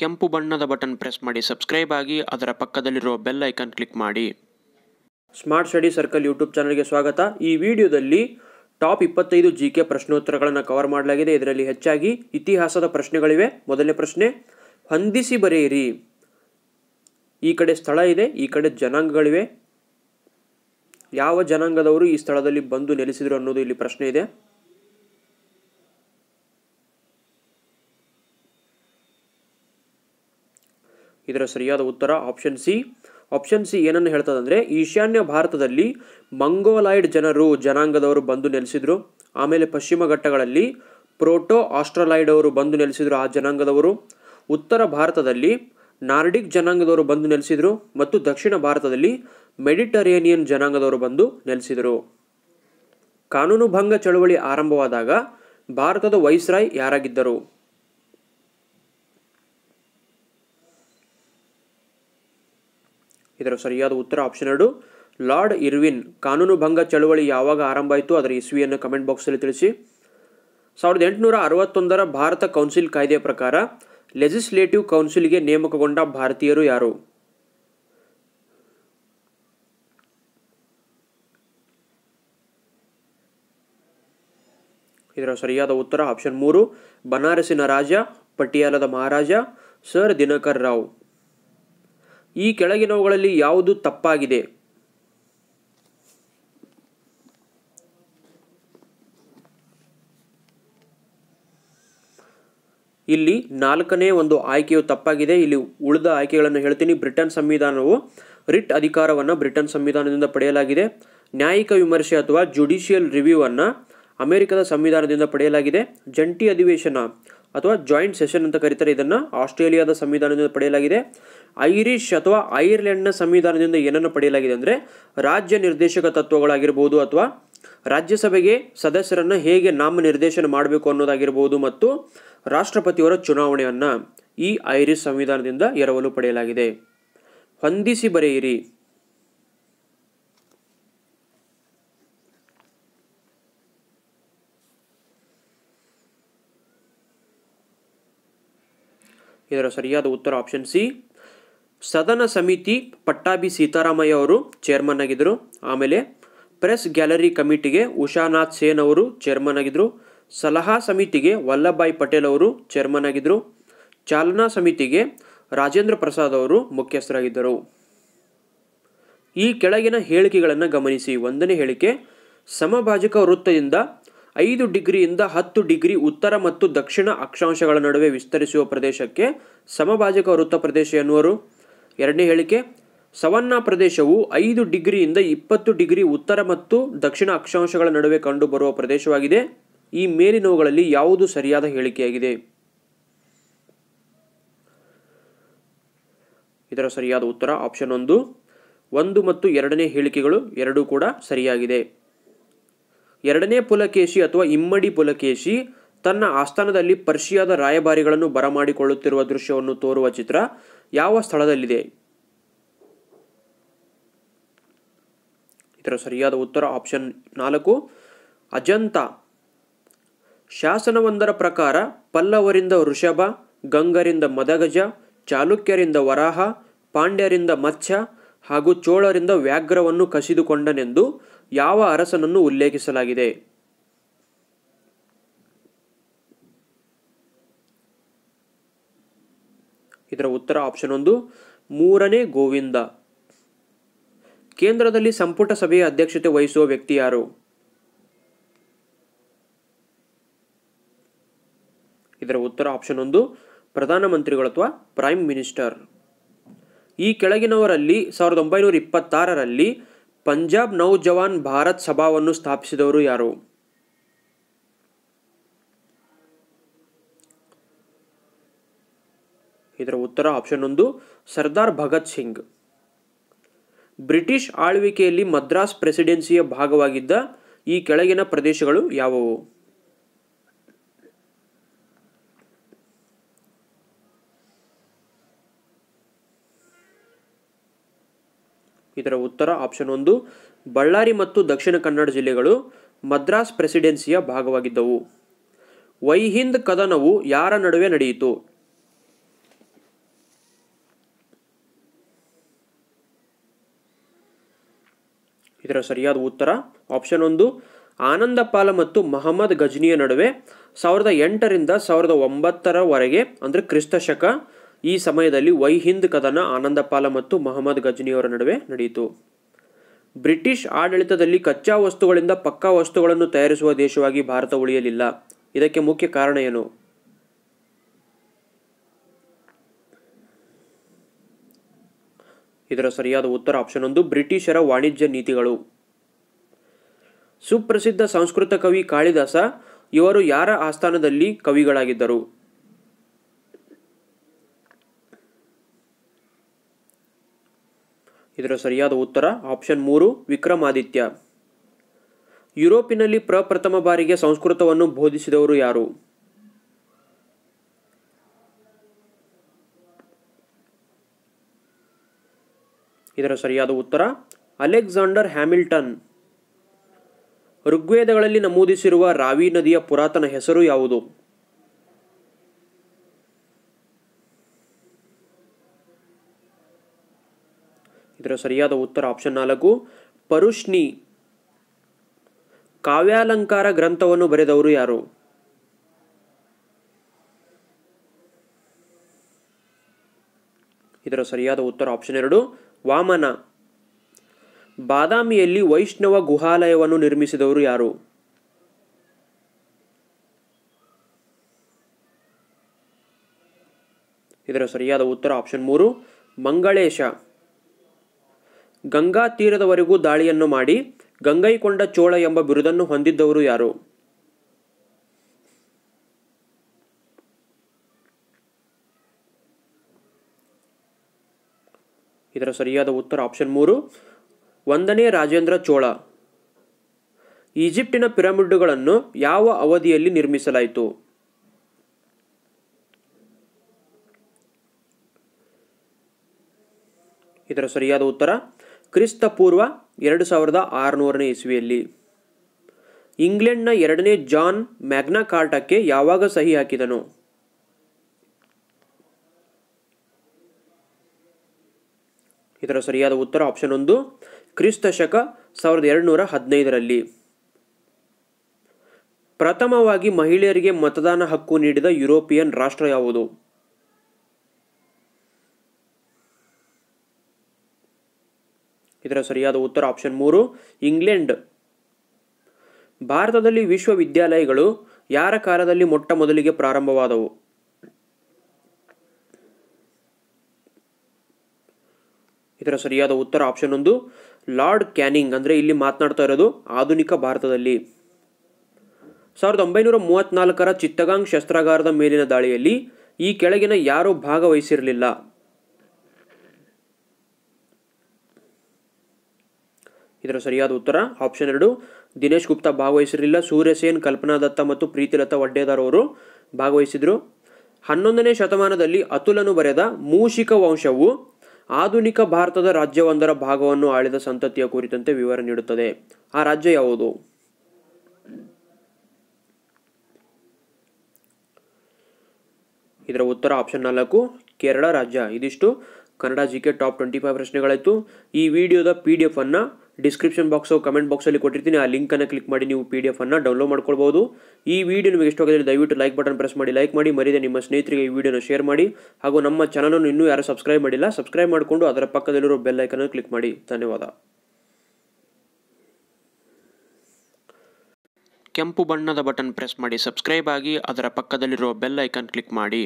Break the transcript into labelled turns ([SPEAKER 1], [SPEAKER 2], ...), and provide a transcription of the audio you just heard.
[SPEAKER 1] ಕೆಂಪು ಬಣ್ಣದ button press ಮಾಡಿ ಸಬ್ಸ್ಕ್ರೈಬ್ ಆಗಿ ಅದರ ಪಕ್ಕದಲ್ಲಿರುವ ಬೆಲ್ ಐಕನ್ ಕ್ಲಿಕ್ ಮಾಡಿ ಸ್ಮಾರ್ಟ್ ಸ್ಟಡಿ ಸರ್ಕಲ್ ಯೂಟ್ಯೂಬ್ ಚಾನಲ್ಗೆ ಸ್ವಾಗತ ಈ ವಿಡಿಯೋದಲ್ಲಿ ಟಾಪ್ ಇಪ್ಪತ್ತೈದು ಜಿ ಕೆ ಪ್ರಶ್ನೋತ್ತರಗಳನ್ನು ಕವರ್ ಮಾಡಲಾಗಿದೆ ಇದರಲ್ಲಿ ಹೆಚ್ಚಾಗಿ ಇತಿಹಾಸದ ಪ್ರಶ್ನೆಗಳಿವೆ ಮೊದಲನೇ ಪ್ರಶ್ನೆ ಹೊಂದಿಸಿ ಬರೆಯಿರಿ ಈ ಕಡೆ ಸ್ಥಳ ಇದೆ ಈ ಕಡೆ ಜನಾಂಗಗಳಿವೆ ಯಾವ ಜನಾಂಗದವರು ಈ ಸ್ಥಳದಲ್ಲಿ ಬಂದು ನೆಲೆಸಿದರು ಅನ್ನೋದು ಇಲ್ಲಿ ಪ್ರಶ್ನೆ ಇದೆ ಇದರ ಸರಿಯಾದ ಉತ್ತರ ಆಪ್ಷನ್ ಸಿ ಆಪ್ಷನ್ ಸಿ ಏನನ್ನು ಹೇಳ್ತದಂದರೆ ಈಶಾನ್ಯ ಭಾರತದಲ್ಲಿ ಮಂಗೋಲಾಯ್ಡ್ ಜನರು ಜನಾಂಗದವರು ಬಂದು ನೆಲೆಸಿದರು ಆಮೇಲೆ ಪಶ್ಚಿಮ ಘಟ್ಟಗಳಲ್ಲಿ ಪ್ರೋಟೋ ಆಸ್ಟ್ರಲಾಯ್ಡ್ ಅವರು ಬಂದು ನೆಲೆಸಿದರು ಆ ಜನಾಂಗದವರು ಉತ್ತರ ಭಾರತದಲ್ಲಿ ನಾರ್ಡಿಕ್ ಜನಾಂಗದವರು ಬಂದು ನೆಲೆಸಿದರು ಮತ್ತು ದಕ್ಷಿಣ ಭಾರತದಲ್ಲಿ ಮೆಡಿಟರೇನಿಯನ್ ಜನಾಂಗದವರು ಬಂದು ನೆಲೆಸಿದರು ಕಾನೂನು ಭಂಗ ಚಳುವಳಿ ಆರಂಭವಾದಾಗ ಭಾರತದ ವೈಸ್ರಾಯ್ ಯಾರಾಗಿದ್ದರು ಇದರ ಸರಿಯಾದ ಉತ್ತರ ಆಪ್ಷನ್ ಎರಡು ಲಾರ್ಡ್ ಇರ್ವಿನ್ ಕಾನೂನು ಭಂಗ ಚಳುವಳಿ ಯಾವಾಗ ಆರಂಭ ಆಯಿತು ಅದರ ಇಸ್ವಿಯನ್ನು ಕಮೆಂಟ್ ಬಾಕ್ಸಲ್ಲಿ ತಿಳಿಸಿ ಸಾವಿರದ ಎಂಟುನೂರ ಅರವತ್ತೊಂದರ ಭಾರತ ಕೌನ್ಸಿಲ್ ಕಾಯ್ದೆಯ ಪ್ರಕಾರ ಲೆಜಿಸ್ಲೇಟಿವ್ ಕೌನ್ಸಿಲ್ಗೆ ನೇಮಕಗೊಂಡ ಭಾರತೀಯರು ಯಾರು ಇದರ ಸರಿಯಾದ ಉತ್ತರ ಆಪ್ಷನ್ ಮೂರು ಬನಾರಸಿನ ರಾಜ ಪಟಿಯಾಲದ ಮಹಾರಾಜ ಸರ್ ದಿನಕರ್ ರಾವ್ ಈ ಕೆಳಗಿನವುಗಳಲ್ಲಿ ಯಾವುದು ತಪ್ಪಾಗಿದೆ ಇಲ್ಲಿ ನಾಲ್ಕನೇ ಒಂದು ಆಯ್ಕೆಯು ತಪ್ಪಾಗಿದೆ ಇಲ್ಲಿ ಉಳಿದ ಆಯ್ಕೆಗಳನ್ನು ಹೇಳ್ತೀನಿ ಬ್ರಿಟನ್ ಸಂವಿಧಾನವು ರಿಟ್ ಅಧಿಕಾರವನ್ನು ಬ್ರಿಟನ್ ಸಂವಿಧಾನದಿಂದ ಪಡೆಯಲಾಗಿದೆ ನ್ಯಾಯಿಕ ವಿಮರ್ಶೆ ಅಥವಾ ಜುಡಿಷಿಯಲ್ ರಿವ್ಯೂ ಅನ್ನ ಅಮೆರಿಕದ ಸಂವಿಧಾನದಿಂದ ಪಡೆಯಲಾಗಿದೆ ಜಂಟಿ ಅಧಿವೇಶನ ಅಥವಾ ಜಾಯಿಂಟ್ ಸೆಷನ್ ಅಂತ ಕರೀತಾರೆ ಇದನ್ನು ಆಸ್ಟ್ರೇಲಿಯಾದ ಸಂವಿಧಾನದಿಂದ ಪಡೆಯಲಾಗಿದೆ ಐರಿಷ್ ಅಥವಾ ಐರ್ಲೆಂಡ್ನ ಸಂವಿಧಾನದಿಂದ ಏನನ್ನು ಪಡೆಯಲಾಗಿದೆ ಅಂದರೆ ರಾಜ್ಯ ನಿರ್ದೇಶಕ ತತ್ವಗಳಾಗಿರ್ಬೋದು ಅಥವಾ ರಾಜ್ಯಸಭೆಗೆ ಸದಸ್ಯರನ್ನು ಹೇಗೆ ನಾಮನಿರ್ದೇಶನ ಮಾಡಬೇಕು ಅನ್ನೋದಾಗಿರ್ಬೋದು ಮತ್ತು ರಾಷ್ಟ್ರಪತಿಯವರ ಚುನಾವಣೆಯನ್ನು ಈ ಐರಿಷ್ ಸಂವಿಧಾನದಿಂದ ಎರವಲು ಪಡೆಯಲಾಗಿದೆ ಹೊಂದಿಸಿ ಬರೆಯಿರಿ ಇದರ ಸರಿಯಾದ ಉತ್ತರ ಆಪ್ಷನ್ ಸಿ ಸದನ ಸಮಿತಿ ಪಟ್ಟಾಭಿ ಸೀತಾರಾಮಯ್ಯ ಅವರು ಚೇರ್ಮನ್ ಆಗಿದ್ದರು ಆಮೇಲೆ ಪ್ರೆಸ್ ಗ್ಯಾಲರಿ ಕಮಿಟಿಗೆ ಉಷಾನಾಥ್ ಸೇನ್ ಅವರು ಚೇರ್ಮನ್ ಆಗಿದ್ದರು ಸಲಹಾ ಸಮಿತಿಗೆ ವಲ್ಲಭಭಾಯಿ ಪಟೇಲ್ ಅವರು ಚೇರ್ಮನ್ ಆಗಿದ್ದರು ಚಾಲನಾ ಸಮಿತಿಗೆ ರಾಜೇಂದ್ರ ಪ್ರಸಾದ್ ಅವರು ಮುಖ್ಯಸ್ಥರಾಗಿದ್ದರು ಈ ಕೆಳಗಿನ ಹೇಳಿಕೆಗಳನ್ನು ಗಮನಿಸಿ ಒಂದನೇ ಹೇಳಿಕೆ ಸಮಭಾಜಕ ವೃತ್ತದಿಂದ ಐದು ಡಿಗ್ರಿಯಿಂದ ಹತ್ತು ಡಿಗ್ರಿ ಉತ್ತರ ಮತ್ತು ದಕ್ಷಿಣ ಅಕ್ಷಾಂಶಗಳ ನಡುವೆ ವಿಸ್ತರಿಸುವ ಪ್ರದೇಶಕ್ಕೆ ಸಮಭಾಜಕ ವೃತ್ತ ಪ್ರದೇಶ ಎನ್ನುವರು ಎರಡನೇ ಹೇಳಿಕೆ ಸವನ್ನ ಪ್ರದೇಶವು ಐದು ಡಿಗ್ರಿಯಿಂದ ಇಪ್ಪತ್ತು ಡಿಗ್ರಿ ಉತ್ತರ ಮತ್ತು ದಕ್ಷಿಣ ಅಕ್ಷಾಂಶಗಳ ನಡುವೆ ಕಂಡುಬರುವ ಪ್ರದೇಶವಾಗಿದೆ ಈ ಮೇಲಿನವುಗಳಲ್ಲಿ ಯಾವುದು ಸರಿಯಾದ ಹೇಳಿಕೆಯಾಗಿದೆ ಇದರ ಸರಿಯಾದ ಉತ್ತರ ಆಪ್ಷನ್ ಒಂದು ಒಂದು ಮತ್ತು ಎರಡನೇ ಹೇಳಿಕೆಗಳು ಎರಡೂ ಕೂಡ ಸರಿಯಾಗಿದೆ ಎರಡನೇ ಪುಲಕೇಶಿ ಅಥವಾ ಇಮ್ಮಡಿ ಪುಲಕೇಶಿ ತನ್ನ ಆಸ್ಥಾನದಲ್ಲಿ ಪರ್ಷಿಯಾದ ರಾಯಭಾರಿಗಳನ್ನು ಬರಮಾಡಿಕೊಳ್ಳುತ್ತಿರುವ ದೃಶ್ಯವನ್ನು ತೋರುವ ಚಿತ್ರ ಯಾವ ಸ್ಥಳದಲ್ಲಿದೆ ಇದರ ಸರಿಯಾದ ಉತ್ತರ ಆಪ್ಷನ್ ನಾಲ್ಕು ಅಜಂತ ಶಾಸನವೊಂದರ ಪ್ರಕಾರ ಪಲ್ಲವರಿಂದ ವೃಷಭ ಗಂಗರಿಂದ ಮದಗಜ ಚಾಲುಕ್ಯರಿಂದ ವರಾಹ ಪಾಂಡ್ಯರಿಂದ ಮತ್ಸ್ಯ ಹಾಗೂ ಚೋಳರಿಂದ ವ್ಯಾಘ್ರವನ್ನು ಕಸಿದುಕೊಂಡನೆಂದು ಯಾವ ಅರಸನನ್ನು ಉಲ್ಲೇಖಿಸಲಾಗಿದೆ ಇದರ ಉತ್ತರ ಆಪ್ಷನ್ ಒಂದು ಮೂರನೇ ಗೋವಿಂದ ಕೇಂದ್ರದಲ್ಲಿ ಸಂಪುಟ ಸಭೆಯ ಅಧ್ಯಕ್ಷತೆ ವಹಿಸುವ ವ್ಯಕ್ತಿ ಯಾರು ಇದರ ಉತ್ತರ ಆಪ್ಷನ್ ಒಂದು ಪ್ರಧಾನಮಂತ್ರಿಗಳು ಅಥವಾ ಪ್ರೈಮ್ ಮಿನಿಸ್ಟರ್ ಈ ಕೆಳಗಿನವರಲ್ಲಿ ಸಾವಿರದ ಒಂಬೈನೂರ ಇಪ್ಪತ್ತಾರರಲ್ಲಿ ಪಂಜಾಬ್ ನೌಜವಾನ್ ಭಾರತ್ ಸಭಾವನ್ನು ಸ್ಥಾಪಿಸಿದವರು ಯಾರು ಇದರ ಉತ್ತರ ಆಪ್ಷನ್ ಒಂದು ಸರ್ದಾರ್ ಭಗತ್ ಸಿಂಗ್ ಬ್ರಿಟಿಷ್ ಆಳ್ವಿಕೆಯಲ್ಲಿ ಮದ್ರಾಸ್ ಪ್ರೆಸಿಡೆನ್ಸಿಯ ಭಾಗವಾಗಿದ್ದ ಈ ಕೆಳಗಿನ ಪ್ರದೇಶಗಳು ಯಾವುವು ಇದರ ಉತ್ತರ ಆಪ್ಷನ್ ಒಂದು ಬಳ್ಳಾರಿ ಮತ್ತು ದಕ್ಷಿಣ ಕನ್ನಡ ಜಿಲ್ಲೆಗಳು ಮದ್ರಾಸ್ ಪ್ರೆಸಿಡೆನ್ಸಿಯ ಭಾಗವಾಗಿದ್ದವು ವೈಹಿಂದ್ ಕದನವು ಯಾರ ನಡುವೆ ನಡೆಯಿತು ಇದರ ಸರಿಯಾದ ಉತ್ತರ ಆಪ್ಷನ್ ಒಂದು ಆನಂದಪಾಲ ಮತ್ತು ಮಹಮ್ಮದ್ ಗಜ್ನಿಯ ನಡುವೆ ಸಾವಿರದ ಎಂಟರಿಂದ ಸಾವಿರದ ಒಂಬತ್ತರವರೆಗೆ ಅಂದರೆ ಕ್ರಿಸ್ತ ಶಕ ಈ ಸಮಯದಲ್ಲಿ ಹಿಂದ್ ಕದನ ಆನಂದಪಾಲ ಮತ್ತು ಮಹಮ್ಮದ್ ಗಜ್ನಿಯವರ ನಡುವೆ ನಡೆಯಿತು ಬ್ರಿಟಿಷ್ ಆಡಳಿತದಲ್ಲಿ ಕಚ್ಚಾ ವಸ್ತುಗಳಿಂದ ಪಕ್ಕಾ ವಸ್ತುಗಳನ್ನು ತಯಾರಿಸುವ ದೇಶವಾಗಿ ಭಾರತ ಉಳಿಯಲಿಲ್ಲ ಇದಕ್ಕೆ ಮುಖ್ಯ ಕಾರಣ ಏನು ಇದರ ಸರಿಯಾದ ಉತ್ತರ ಆಪ್ಷನ್ ಒಂದು ಬ್ರಿಟಿಷರ ವಾಣಿಜ್ಯ ನೀತಿಗಳು ಸುಪ್ರಸಿದ್ಧ ಸಂಸ್ಕೃತ ಕವಿ ಕಾಳಿದಾಸ ಇವರು ಯಾರ ಆಸ್ಥಾನದಲ್ಲಿ ಕವಿಗಳಾಗಿದ್ದರು ಇದರ ಸರಿಯಾದ ಉತ್ತರ ಆಪ್ಷನ್ ಮೂರು ವಿಕ್ರಮಾದಿತ್ಯ ಯುರೋಪಿನಲ್ಲಿ ಪ್ರಪ್ರಥಮ ಬಾರಿಗೆ ಸಂಸ್ಕೃತವನ್ನು ಬೋಧಿಸಿದವರು ಯಾರು ಇದರ ಸರಿಯಾದ ಉತ್ತರ ಅಲೆಕ್ಸಾಂಡರ್ ಹ್ಯಾಮಿಲ್ಟನ್ ಋಗ್ವೇದಗಳಲ್ಲಿ ನಮೂದಿಸಿರುವ ರಾವಿ ನದಿಯ ಪುರಾತನ ಹೆಸರು ಯಾವುದು ಇದರ ಸರಿಯಾದ ಉತ್ತರ ಆಪ್ಷನ್ ನಾಲ್ಕು ಪರುಷ್ಣಿ ಕಾವ್ಯಾಲಂಕಾರ ಗ್ರಂಥವನ್ನು ಬರೆದವರು ಯಾರು ಇದರ ಸರಿಯಾದ ಉತ್ತರ ಆಪ್ಷನ್ ಎರಡು ವಾಮನ ಬಾದಾಮಿಯಲ್ಲಿ ವೈಷ್ಣವ ಗುಹಾಲಯವನ್ನು ನಿರ್ಮಿಸಿದವರು ಯಾರು ಇದರ ಸರಿಯಾದ ಉತ್ತರ ಆಪ್ಷನ್ ಮೂರು ಮಂಗಳೇಶ ಗಂಗಾ ತೀರದವರೆಗೂ ದಾಳಿಯನ್ನು ಮಾಡಿ ಗಂಗೈಕೊಂಡ ಚೋಳ ಎಂಬ ಬಿರುದನ್ನು ಹೊಂದಿದ್ದವರು ಯಾರು ಇದರ ಸರಿಯಾದ ಉತ್ತರ ಆಪ್ಷನ್ ಮೂರು ಒಂದನೇ ರಾಜೇಂದ್ರ ಚೋಳ ಈಜಿಪ್ಟಿನ ಪಿರಮಿಡ್ಗಳನ್ನು ಯಾವ ಅವಧಿಯಲ್ಲಿ ನಿರ್ಮಿಸಲಾಯಿತು ಇದರ ಸರಿಯಾದ ಉತ್ತರ ಕ್ರಿಸ್ತಪೂರ್ವ ಎರಡು ಸಾವಿರದ ಆರುನೂರನೇ ಇಸ್ವಿಯಲ್ಲಿ ಇಂಗ್ಲೆಂಡ್ನ ಎರಡನೇ ಜಾನ್ ಮ್ಯಾಗ್ನಾ ಕಾರ್ಟಕ್ಕೆ ಯಾವಾಗ ಸಹಿ ಹಾಕಿದನು ಇದರ ಸರಿಯಾದ ಉತ್ತರ ಆಪ್ಷನ್ ಒಂದು ಕ್ರಿಸ್ತ ಶಕ ಸಾವಿರದ ಎರಡುನೂರ ಹದಿನೈದರಲ್ಲಿ ಪ್ರಥಮವಾಗಿ ಮಹಿಳೆಯರಿಗೆ ಮತದಾನ ಹಕ್ಕು ನೀಡಿದ ಯುರೋಪಿಯನ್ ರಾಷ್ಟ್ರ ಯಾವುದು ಇದರ ಸರಿಯಾದ ಉತ್ತರ ಆಪ್ಷನ್ ಮೂರು ಇಂಗ್ಲೆಂಡ್ ಭಾರತದಲ್ಲಿ ವಿಶ್ವವಿದ್ಯಾಲಯಗಳು ಯಾರ ಕಾಲದಲ್ಲಿ ಮೊಟ್ಟ ಮೊದಲಿಗೆ ಪ್ರಾರಂಭವಾದವು ಇದರ ಸರಿಯಾದ ಉತ್ತರ ಆಪ್ಷನ್ ಒಂದು ಲಾರ್ಡ್ ಕ್ಯಾನಿಂಗ್ ಅಂದರೆ ಇಲ್ಲಿ ಮಾತನಾಡ್ತಾ ಇರೋದು ಆಧುನಿಕ ಭಾರತದಲ್ಲಿ ಸಾವಿರದ ಒಂಬೈನೂರ ಮೂವತ್ನಾಲ್ಕರ ಚಿತ್ತಗಾಂಗ್ ಶಸ್ತ್ರಾಗಾರದ ಮೇಲಿನ ದಾಳಿಯಲ್ಲಿ ಈ ಕೆಳಗಿನ ಯಾರೂ ಭಾಗವಹಿಸಿರಲಿಲ್ಲ ಇದರ ಸರಿಯಾದ ಉತ್ತರ ಆಪ್ಷನ್ ಎರಡು ದಿನೇಶ್ ಗುಪ್ತಾ ಭಾಗವಹಿಸಿರಲಿಲ್ಲ ಸೂರ್ಯಸೇನ್ ಕಲ್ಪನಾ ದತ್ತ ಮತ್ತು ಪ್ರೀತಿಲತಾ ವಡ್ಡೇದಾರ್ ಅವರು ಭಾಗವಹಿಸಿದರು ಹನ್ನೊಂದನೇ ಶತಮಾನದಲ್ಲಿ ಅತುಲನು ಬರೆದ ಮೂಷಿಕ ವಂಶವು ಆಧುನಿಕ ಭಾರತದ ರಾಜ್ಯವೊಂದರ ಭಾಗವನ್ನು ಆಳಿದ ಸಂತತಿಯ ಕುರಿತಂತೆ ವಿವರ ನೀಡುತ್ತದೆ ಆ ರಾಜ್ಯ ಯಾವುದು ಇದರ ಉತ್ತರ ಆಪ್ಷನ್ ನಾಲ್ಕು ಕೇರಳ ರಾಜ್ಯ ಇದಿಷ್ಟು Kannada G K top twenty five ಪ್ರಶ್ನೆಗಳಾಯಿತು ಈ ವಿಡಿಯೋದ ಪಿ ಡಿ ಅನ್ನು ಡಿಸ್ಕ್ರಿಪ್ಷನ್ ಬಾಕ್ಸು ಕಮೆಂಟ್ ಬಾಕ್ಸಲ್ಲಿ ಕೊಟ್ಟಿರ್ತೀನಿ ಆ ಲಿಂಕನ್ನು ಕ್ಲಿಕ್ ಮಾಡಿ ನೀವು ಪಿ ಡಿ ಅನ್ನು ಡೌನ್ಲೋಡ್ ಮಾಡ್ಕೊಳ್ಬೋದು ಈ ವಿಡಿಯೋ ನಿಮಗೆ ಇಷ್ಟವಾಗಿದೆ ದಯವಿಟ್ಟು ಲೈಕ್ ಬಟನ್ ಪ್ರೆಸ್ ಮಾಡಿ ಲೈಕ್ ಮಾಡಿ ಮರಿದೆ ನಿಮ್ಮ ಸ್ನೇಹಿತರಿಗೆ ಈ ವಿಡಿಯೋನ ಶೇರ್ ಮಾಡಿ ಹಾಗೂ ನಮ್ಮ ಚಾನಲನ್ನು ಇನ್ನೂ ಯಾರು ಸಬ್ಸ್ಕ್ರೈಬ್ ಮಾಡಿಲ್ಲ ಸಬ್ಸ್ಕ್ರೈಬ್ ಮಾಡಿಕೊಂಡು ಅದರ ಪಕ್ಕದಲ್ಲಿರೋ ಬೆಲ್ಲೈಕನ್ನು ಕ್ಲಿಕ್ ಮಾಡಿ ಧನ್ಯವಾದ ಕೆಂಪು ಬಣ್ಣದ ಬಟನ್ ಪ್ರೆಸ್ ಮಾಡಿ ಸಬ್ಸ್ಕ್ರೈಬ್ ಆಗಿ ಅದರ ಪಕ್ಕದಲ್ಲಿರೋ ಬೆಲ್ ಐಕನ್ ಕ್ಲಿಕ್ ಮಾಡಿ